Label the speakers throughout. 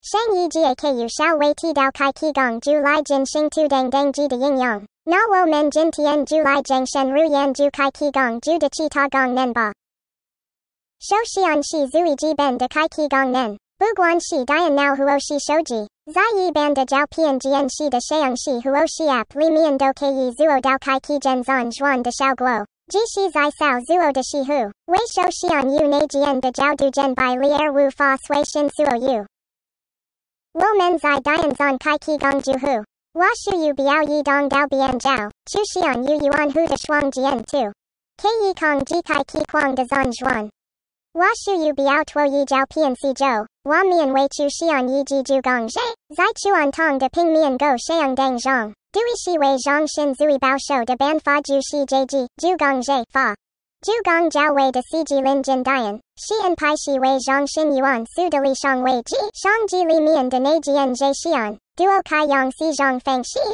Speaker 1: 生意皆可以稍微提到开气功，主力进行推单等级的运用。那我们今天主力进行深入研究开气功，就的气道功能吧。首先，是最低版的开气功能。不管谁在那，如何是消极。再一版的教片，既然是的上师，如何是把里面的刻意做到开气更专注的小规模。shi zai sao zuo de shi hu, wei shou xian yu nei jian de jiao du jen bai li wu fa sui shin suo yu. Wo men zai dian zon kai qi gong ju hu. Wa shu yu biao yi dong dao bian jiao, chu xian yu yuan hu de shuang jian tu. Ke yi kong ji kai qi kuang de zan zhuan. Wa shu yu biao tuo yi jiao pian si jo, wa mian wei chu xian yi ji ju gong zhe, zai chuan tong de ping mian go sheyang dang zhàng. Dui Shi Wei Zhang Xin Zui Bao Shou De Ban Fa Ju Shi jiē jī Ju Gong Zhe Fa. Ju Gong Jiao Wei De jī Lin Jin Dian, Shi and Pai Shi Wei Zhang Xin Yuan Su De Li Shang Wei Ji, Shang Ji Li Mian De nèi Jian Zhe Xian, Duo Kai Yang Si Zhang fēng Shi.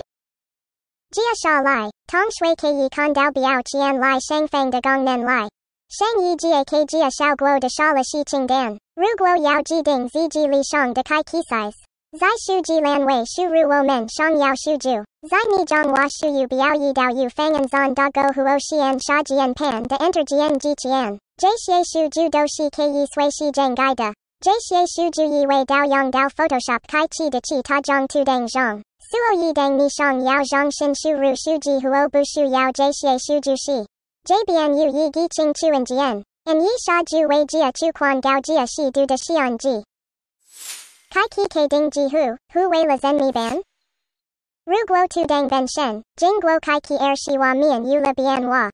Speaker 1: Jia Sha Lai, Tong Shui Ke Yi Kan Dao Biao Qian Lai Shang fēng De Gong Nen Lai. Shang Yi Jia Ke Jia Shao Guo De Sha La Shi Qing Dan, Ru Guo Yao Ji Ding Zi Ji Li Shang De Kai kī Size. Zai shu ji lan wei shu ru wo men shang yao shu ju. Zai ni zhang wa shu yu biao yi dao yu fang and zan da go huo xian sha jian pan de enter jian ji qian. Jai xie shu ju do shi ke yi sui shi zhang gai da. Jai xie shu ju yi wei dao yang dao photoshop kai chi de chi ta zhang tu dang zhang. Suo yi dang ni shang yao zhang shin shu ru shu ji huo bu shu yao jai xie shu ju shi. Jai yu yi gi qing chu en jian. and yi sha ju wei jia chu quan dao jia shi du de xian ji. Kai ki ke ding ji hu, hu wei la zen mi ban? Ru guo tu dang ben shen, jing guo kai ki er shi wa mian yu la bian wa.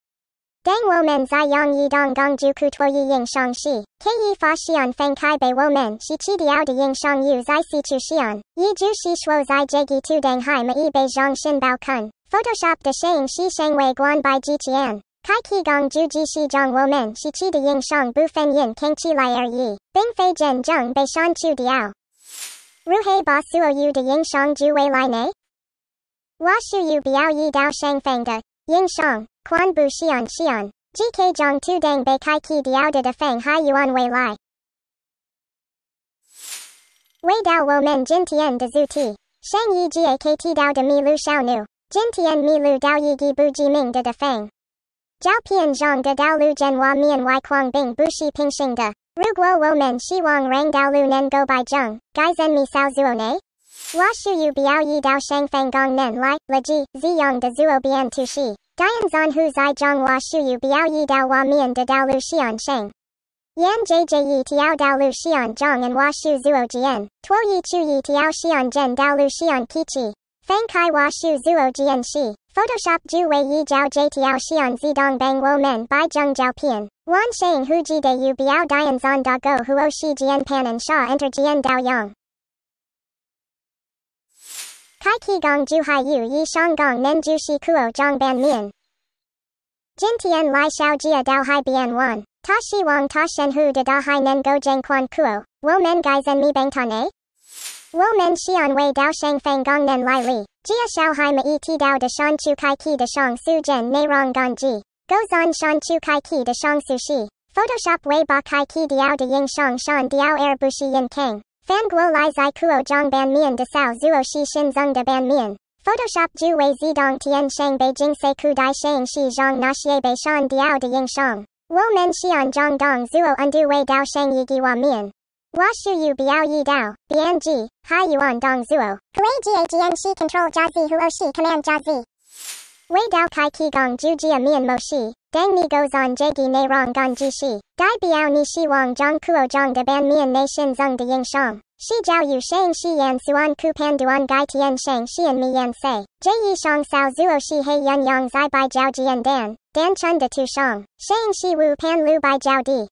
Speaker 1: Dang wo men zai yang yi dong gong ju ku tuo yi ying shang shi, ke yi fa xian feng kai bei wo men shi chi diao de ying shang yu zai si chu xian, yi ju shi shuo zai jegi tu dang hai ma yi bei zhang shen bao kun, photoshop de shang shi shang wei guan bai ji tian. Kai Ki gong ju ji shi zhang wo men shi chi de ying shang bu fen yin keng chi lai er yi, bing fei zhen zheng bei shan chu diao. Ruhei ba suo yu de ying shang ju wei lai nei? Wa shu yu biao yi dao shang feng de, ying shang, quan bu xian xian, ke zhang tu dang bei kai ki diao de de feng hai yuan wei lai. Wei dao wo men jin tian de zu ti, shang yi jia ti dao de mi lu shao nu, jin tian mi lu dao yi gi bu ji ming de de feng. Zhao pian zhang de dao lu jen wa mian wai kuang bing bu shi ping shing de, Ru guo wo men shi wang rang dao lu nen go bai zheng, gai zhen mi sao zuo ne? Hua shu yu biao yi dao shang fang gong nen lai, le ji, zi yong de zuo bian tu shi. Dian zan hu zai zhang hua shu yu biao yi dao wa mian de dao lu xian sheng. Yan jj yi tiao dao lu xian zhang and hua shu zuo jian. Tuo yi chu yi tiao xian zhen dao lu xian chi. Fang kai hua shu zuo jian shi. Photoshop Ju Wei Yi Jiao Jtiao Xian Zidong Bang Wo Men Bai Zheng Jia Pian. Wan Shang Hu Ji De Yu Biao Dian Zan Da Go Huo Shi Jian Pan and Sha Enter Jian Dao Yang. Kai Qi Gong Ju Hai Yu Yi Shang Gong Men Ju Shi Kuo Zhang Ban Mian. Jin Tian Lai Xiao Jia Dao Hai Bian Wan. Ta Shi Wang Ta Shen Hu De Da Hai Nen Go Jiang Quan Kuo. Wo Men Gai Zen Mi Bang Tan A. Wo Men Xian Wei Dao Shang Fang Gong Nen Lai Li. Jia Shaohai Ma E Ti Dao De Shan Chu Kai Ki De Shang Su Jen Nei Rong Gan Ji. Gozan Shan Chu Kai Ki De Shang Su Shi. Photoshop Wei Ba Kai Ki Diao De Ying Shang Shan Diao Er Bushi Yin Kang. Fan Guo Lai Zai Kuo Zhang Ban Mian De Sao Zuo Shi Shin Zeng De Ban Mian. Photoshop Ju Wei Zidong Tian Shang Beijing Se Ku Dai Shang Shi Zhang Na Xie Bei Shan Diao De Ying Shang. Wo Men Xian Zhang Dong Zuo Undu Wei Dao Shang Yi Gi Wa Mian. Wa shu yu biao yi dao, bian hai yuan dong zuo, kuei jia shi control jia zi huo er shi command jia zi. Wei dao kai qi gong ju jia mian mo shi, dang ni goes on jagi nei rong gong ji shi, dai biao ni shi wang zhang kuo zhang de ban mian nei shen zeng de ying shang. Shi Jiao Yu Shang Shi Yan Suan Ku Pan Duan Gai Tian Shang Shi Mi Yan Sei. Jie Yi Shang Sao Zuo Shi He Yun Yang Zai Bai Jiao Jian Dan. Dan Chun De Tu Shang. Shang Shi Wu Pan Lu Bai Jiao Di.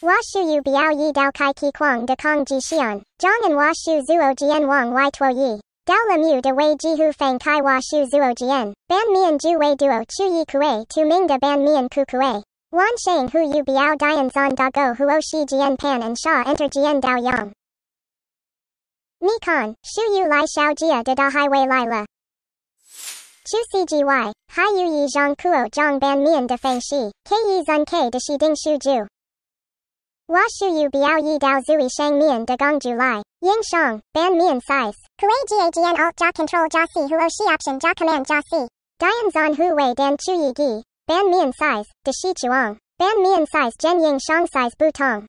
Speaker 1: Washu shu yu biao yi dao kai ki kuang de kong ji xian. Zhang and Washu shu zuo jian wang y tuo yi. Dao Mu de wei ji hu fang kai Wa shu zuo jian. Ban mian ju wei duo chu yi Kuei tu ming de ban mian ku Kuei. Wan shang hu yu biao dian zan da go huo shi jian pan and sha enter jian dao yang. Kan shu yu lai xiao jia de da highway lai la. Chu CGY, Hai Yu Yi Zhang Kuo Zhang Ban Mian De Fang Shi, Ke Yi Zun Ke De Shi Ding Shu Ju. Wa shu yu biao yi dao zui shang mian de gong ju lai. Ying shang, ban mian size. Kuei Jian alt ja control ja si huo shi option ja command ja si. Dian zon hu wei dan chu yi gi. Ban mian size, de shi chuang. Ban mian size gen ying shang size bu tong.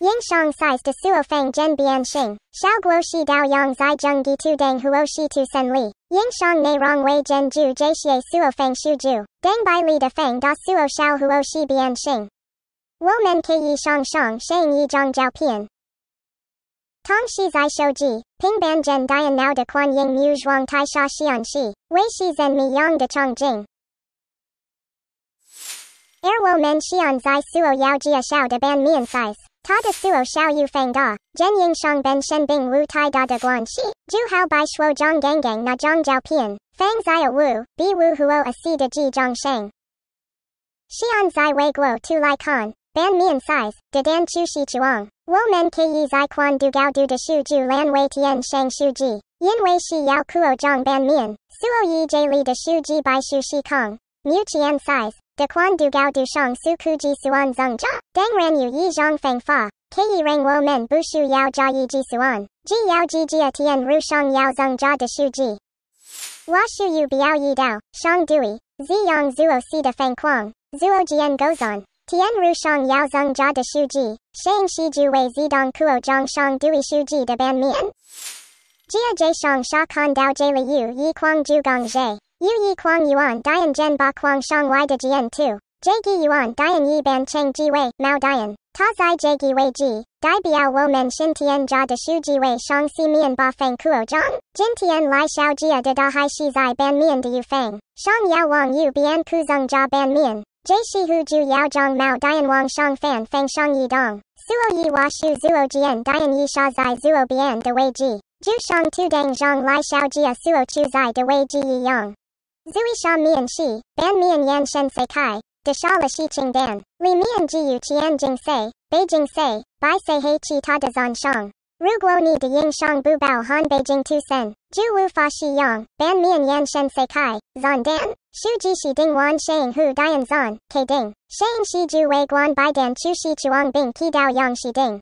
Speaker 1: Ying shang size de suo fang gen bian sheng. Xiao guo shi dao yang zai zheng gi tu dang huo shi tu sen li. Ying shang nei rong wei gen ju jie xie suo fang shu ju. Dang bai li de fang da suo shao huo shi bian sheng. Wo men ke yi shang shang shang yi zhang jiao pian. Tong shi zai shou ji, ping ban zhen dian nao de quan ying mu zhuang tai sha xian shi, wei shi zhen mi yang de chong jing. Er wo men xian zai suo yao jia shao de ban mian size. Ta de suo shao yu feng da, zhen ying shang ben shen bing wu tai da de guan shi, ju hao bai shuo zhang gang gang na zhang jiao pian, fang zai a wu, bi wu huo a si de ji zhang sheng. Xian zai wei guo tu lai kan, Ban mian size, de dan chu shi chuang. Wo men ke yi zai quan du gao du de shu ju lan wei tian shang shu ji. Yin wei shi yao kuo zhang ban mian. Suo yi jay li de shu ji bai shu shi kong. Miu qian size, de quan du gao du shang su ku ji suan zeng zha. Dang ran yu yi zhang fang fa. Ke yi rang wo men bu shu yao jia yi ji suan. Ji yao ji jia tian ru shang yao zeng jia de shu ji. Wa shu yu biao yi dao, shang dui. Zi yang zuo si de Feng quang. Zuo jian goes 天如上，姚僧伽得修吉，善师俱为子，当苦乐将上，度伊修吉得般冕。迦叶上，沙康道，迦利优，义广诸功德，优义广愿，大愿宝光上，为得吉恩徒。偈偈愿，大恩义般称偈为，妙大恩。他偈偈为偈，大悲无门，信天如得修吉为上，慈勉宝梵苦乐将。今天来少迦得大海，师在般冕得有方，上姚王优，般苦僧伽般冕。Jai Shi Hu Ju Yao Zhang Mao Dian Wang Shang Fan Feng Shang Yi Dong. Suo Yi Wa Shu Zuo Jian Dian Yi Sha Zai Zuo Bian De Wei Ji. Ju Shang Tu Deng Zhang Lai Xiao Jia Suo Chu Zai De Wei Ji Yi Yong. Zui Sha Mian Shi, Ban Mian Yan Shen Se Kai. De Sha La Shi Ching Dan. Li Mian Ji Yu Qian Jing Se, Beijing Se, Bai Se He Chi Ta De Zan Shang. Ru Guo Ni De Ying Shang Bu Bao Han Beijing Tu Sen. Ju Wu Fa Shi Yang, Ban Mian Yan Shen Se Kai, Zan Dan. Shu Ji shi ding wan shang hu dian zan, ke ding, shang shi ju wei guan bai dan chu shi chuang bing ki dao yang shi ding.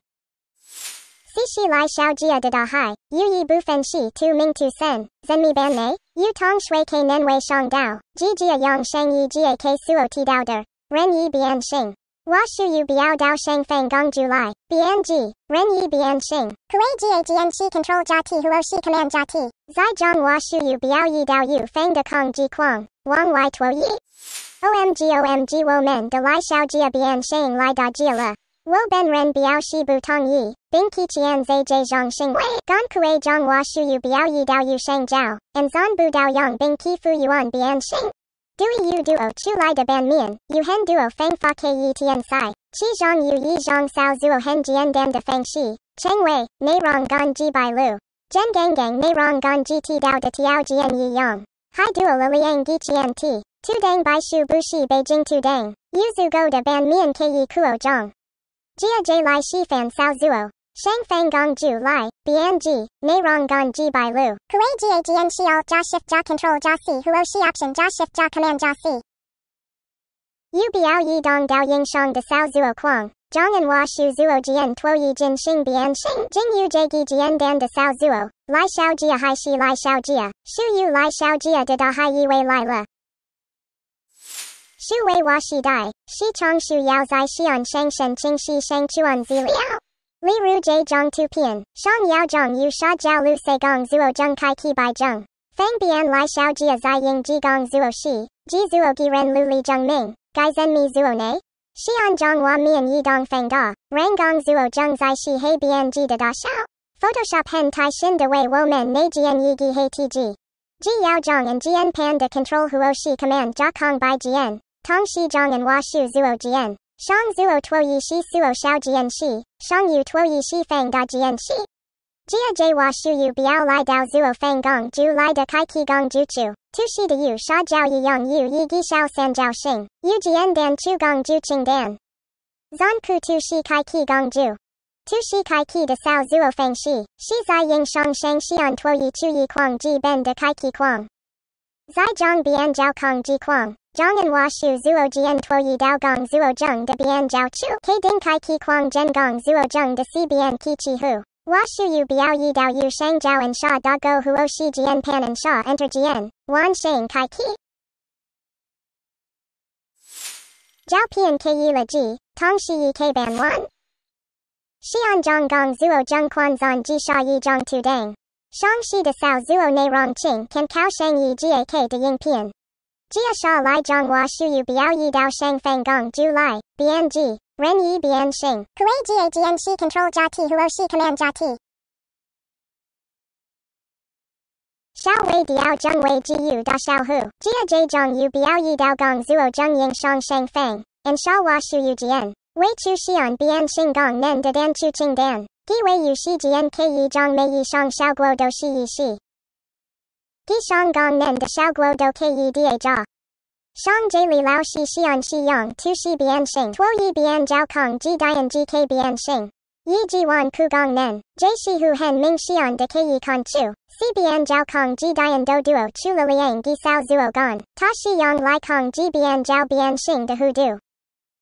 Speaker 1: Si shi lai xiao jia da da hai, yu yi bu fen shi tu ming tu sen, zen mi ban Mei yu tong shui ke nen wei shang dao, ji jia yang shang yi jia ke suo ti dao der, ren yi bian shing. Wa shu yu biao dao shang fang gong ju lai, bian ji, ren yi bian shing. Kuei jia jian shi control jia ti huo shi command jia ti, zai zhang wa shu yu biao yi dao yu Feng da kong ji Kuang. Wang Lai Tuo Yi? OMG OMG Wo Men De Lai Xiao Jia Bian Shang Lai Da Jia Le. Wo Ben Ren Biao Shi Bu Tong Yi, Bing Qi Qian Zai Jie Zhang Xing, Gan Kuei Zhang Hua Shu Yu Biao Yi Dao Yu Shang Zhao, and Zan Bu Dao Yang Bing Qi Fu Yuan Bian Shing. Dui Yu Duo Chu Lai De Ban Mian, Yu Hen Duo Fang Fa Ke Yi Tian Sai, Qi Zhang Yu Yi Zhang Sao Zuo Hen Jian Dan De Feng Shi, Cheng Wei, Nei Rong Gan Ji Bai Lu. Zhen Gang Gang Nei Rong Gan Ji Ti Dao De Tiao Jian Yi Yang. Hi duo Liliang Gichimt. Tudang Bai Shu Bushi Beijing Tudang. Yuzu Go Da Ban Mian Ke Kuo Zhang. Jia J Lai Shi Fan Sao Zuo. Shang Fang Gong Ju Lai, Bian Ji, Nei Rong Gong Ji Bai Lu. Kuei Jia Jian Shi Alt Jia Shift Jia Control Jia Si Huo Shi Option Jia Shift Jia Command Jia Si. Yu Biao Yi Dong Dao Ying Shang De Sao Zuo Kuang Zhang and Wa Shu Zuo Jian Tuo Yi Jin Xing Bian Xing Jing Yu Jie Gi Jian Dan De Sao Zuo. Lai Xiao Jia Hai Shi Lai Xiao Jia, Shu Yu Lai Xiao Jia Da Da Hai Yi Wei Lai La. Shu Wei Wa Shi Dai, Shi Chong Shu Yao Zai Xian Shang Shen Qing Shi Shang Chuan Zi Liao. Li Ru Jie Zhong Tu Pian, Shang Yao Zhong Yu Sha Jiao Lu Se Gong Zuo Zheng Kai Qi Bai Zheng. Fang Bian Lai Xiao Jia Zai Ying Ji Gong Zuo Shi, Ji Zuo Gi Ren Lu Li Zheng Ming, Gai Zen Mi Zuo Ne. Xian Zhong Hua Mian Yi Dong Fang Da, Rang Gong Zuo Zheng Zai Shi He Bian Ji Da Da Xiao. Photoshop Hen Tai Shin De Wei Wo Men Nei Jian Yi Gi Hei Ti Ji. Ji Yao Zhang and Jian Panda Control Huo Shi Command Jia Kong Bai Jian. Tong Shi Zhang and Wa Shu Zuo Jian. Shang Zuo Tuo Yi Shi Suo Xiao Jian Shi. Shang Yu Tuo Yi Shi Fang Da Jian Shi. Jia jie Wa Shu Yu Biao Lai Dao Zuo Fang Gong Ju Lai Da Kai Qi Gong Ju Chu. Tu Shi De Yu Sha Jiao Yi Yang Yu Yi Gi Xiao San Jiao Xing. Yu Jian Dan Chu Gong Ju Qing Dan. Zan Ku Tu Shi Kai Qi Gong Ju. Tu shi kai ki de sao zuo fang shi, shi zai ying shang shi xian tuo yi chu yi kuang ji ben de kai ki kuang. Zai zhang bian jiao kong ji kuang, zhang en wa shu zuo jian tuo yi dao gong zuo zheng de bian jiao chu, ke ding kai ki kuang gen gong zuo zheng de si bian ki chi hu. Wa shu yu biao yi dao yu shang jiao and sha da go huo shi jian pan en sha enter jian, wan shang kai ki. Zhao pian ke yi la ji, tong shi yi ke ban wan. Xian Zhang gong zuo zheng quan zan ji sha yi zhong tu dang. Shang shi de sao zuo nei rong Qing can kao shang yi jia k de ying pian. Jia sha lai zhong wa shu yu biao yi dao shang fang gong ju lai, bian ji, ren yi bian sheng. Kuei jia jian shi control jia ti huo shi command jia ti. Xiao wei diao zheng wei ji yu da xiao hu. Jia Jie zhong yu biao yi dao gong zuo zheng ying shang shang fang. And sha wa shu yu jian. Wei Chu Xian Bian Xing Gong Nen Da Dan Chu Qing Dan. Ki Wei Yu Shi Jian Ke Yi Zhang Mei Yi Shang Xiao Guo Do Shi Yi Shi. Di Shang Gong Nen Da Xiao Guo Do Ke Yi Da Zha. Shang Jie Li Lao Shi Xian Shi Yang Tu Shi Bian Xing Tuo Yi Bian Zhao Kong Ji Dian Ji Ke Bian Xing. Yi Ji Wan Ku Gong Nen. Jie Shi Hu Hen Ming Xian De Ke Yi Kan Chu. Si Bian Zhao Kong Ji Dian Do Duo Chu Liang Gi Sao Zuo Gong. Ta Shi Yang Lai Kong Ji Bian Zhao Bian Xing Da Hu Du.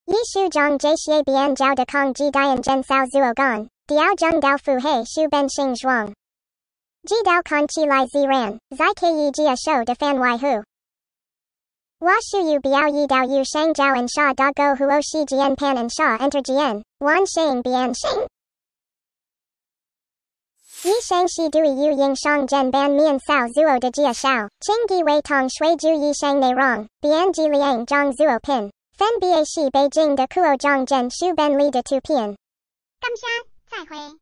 Speaker 1: Yi shu zhang Bian zhao de kong ji dian zhen sao zuo gan, diao zheng dao fu He shu ben xing zhuang. Ji dao kan Qi lai zi ran, zai ke yi jia shou de fan wai hu. Wa shu yu biao yi dao yu shang zhao and sha da go huo shi jian pan and sha enter jian, wan shang bian Sheng, Yi shang shi dui yu ying shang zhen ban mian sao zuo de jia shao, qing di wei tong shui ju yi shang nei rong, bian ji liang zhang zuo pin. 三維 A 北京的區長兼書班裡的組員。感謝，再会。